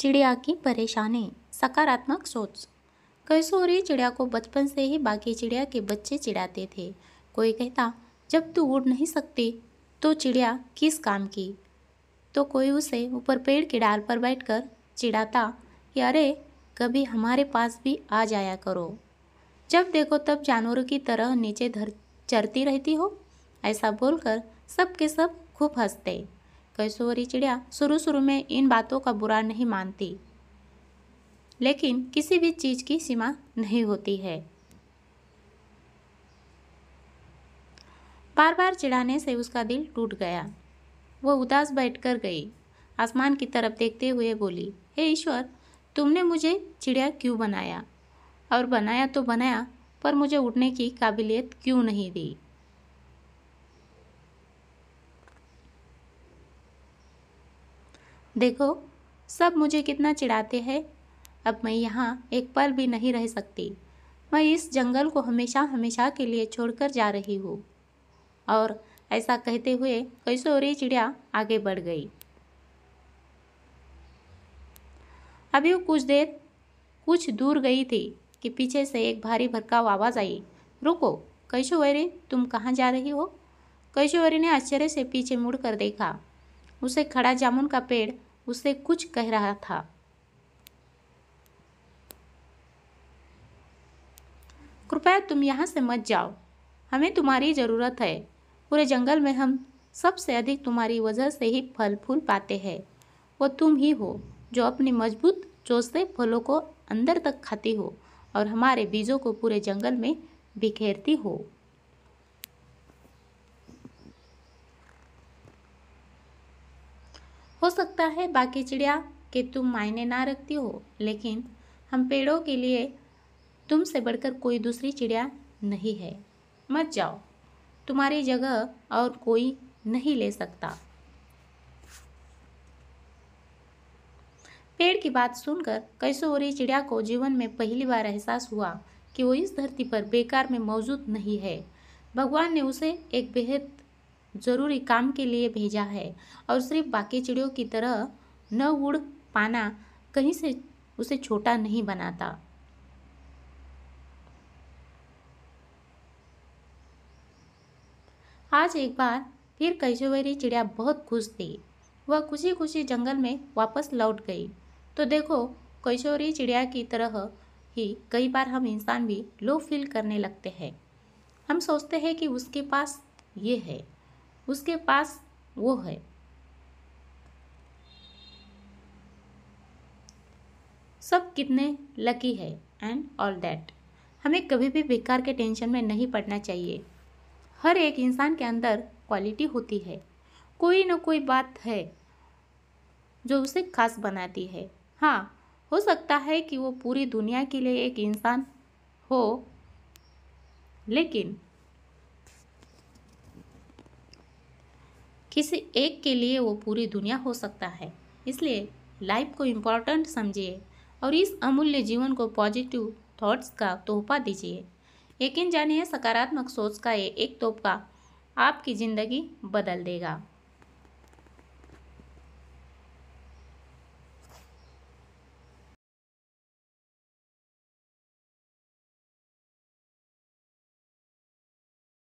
चिड़िया की परेशानी सकारात्मक सोच कैसोरी चिड़िया को बचपन से ही बाकी चिड़िया के बच्चे चिड़ाते थे कोई कहता जब तू उड़ नहीं सकती तो चिड़िया किस काम की तो कोई उसे ऊपर पेड़ की डाल पर बैठकर चिड़ाता कि अरे कभी हमारे पास भी आ जाया करो जब देखो तब जानवरों की तरह नीचे धर चरती रहती हो ऐसा बोलकर सब के सब खूब हंसते कैसोरी चिड़िया शुरू शुरू में इन बातों का बुरा नहीं मानती लेकिन किसी भी चीज़ की सीमा नहीं होती है बार बार चिढ़ाने से उसका दिल टूट गया वह उदास बैठ कर गई आसमान की तरफ देखते हुए बोली हे ईश्वर तुमने मुझे चिड़िया क्यों बनाया और बनाया तो बनाया पर मुझे उड़ने की काबिलियत क्यों नहीं दी देखो सब मुझे कितना चिढ़ाते हैं अब मैं यहाँ एक पल भी नहीं रह सकती मैं इस जंगल को हमेशा हमेशा के लिए छोड़कर जा रही हूँ और ऐसा कहते हुए कैसोरी चिड़िया आगे बढ़ गई अभी वो कुछ देर कुछ दूर गई थी कि पीछे से एक भारी भरकाव आवाज़ आई रुको कैशोवरी तुम कहाँ जा रही हो कैशोवरी ने आश्चर्य से पीछे मुड़कर देखा उसे खड़ा जामुन का पेड़ उसे कुछ कह रहा था कृपया तुम यहाँ से मत जाओ हमें तुम्हारी ज़रूरत है पूरे जंगल में हम सबसे अधिक तुम्हारी वजह से ही फल फूल पाते हैं वो तुम ही हो जो अपनी मजबूत चोट से फलों को अंदर तक खाती हो और हमारे बीजों को पूरे जंगल में बिखेरती हो हो सकता है बाकी चिड़िया के तुम मायने ना रखती हो लेकिन हम पेड़ों के लिए तुमसे बढ़कर कोई दूसरी चिड़िया नहीं है मत जाओ तुम्हारी जगह और कोई नहीं ले सकता पेड़ की बात सुनकर कैसोरी चिड़िया को जीवन में पहली बार एहसास हुआ कि वो इस धरती पर बेकार में मौजूद नहीं है भगवान ने उसे एक बेहद ज़रूरी काम के लिए भेजा है और सिर्फ बाकी चिड़ियों की तरह न उड़ पाना कहीं से उसे छोटा नहीं बनाता आज एक बार फिर कैशोवेरी चिड़िया बहुत खुश थी वह खुशी खुशी जंगल में वापस लौट गई तो देखो कैशोरी चिड़िया की तरह ही कई बार हम इंसान भी लो फील करने लगते हैं हम सोचते हैं कि उसके पास ये है उसके पास वो है सब कितने लकी है एंड ऑल दैट हमें कभी भी बेकार के टेंशन में नहीं पड़ना चाहिए हर एक इंसान के अंदर क्वालिटी होती है कोई ना कोई बात है जो उसे खास बनाती है हाँ हो सकता है कि वो पूरी दुनिया के लिए एक इंसान हो लेकिन किसी एक के लिए वो पूरी दुनिया हो सकता है इसलिए लाइफ को इम्पॉर्टेंट समझिए और इस अमूल्य जीवन को पॉजिटिव थॉट्स का तोहफा दीजिए यकीन जानिए सकारात्मक सोच का ये एक तोहफा आपकी ज़िंदगी बदल देगा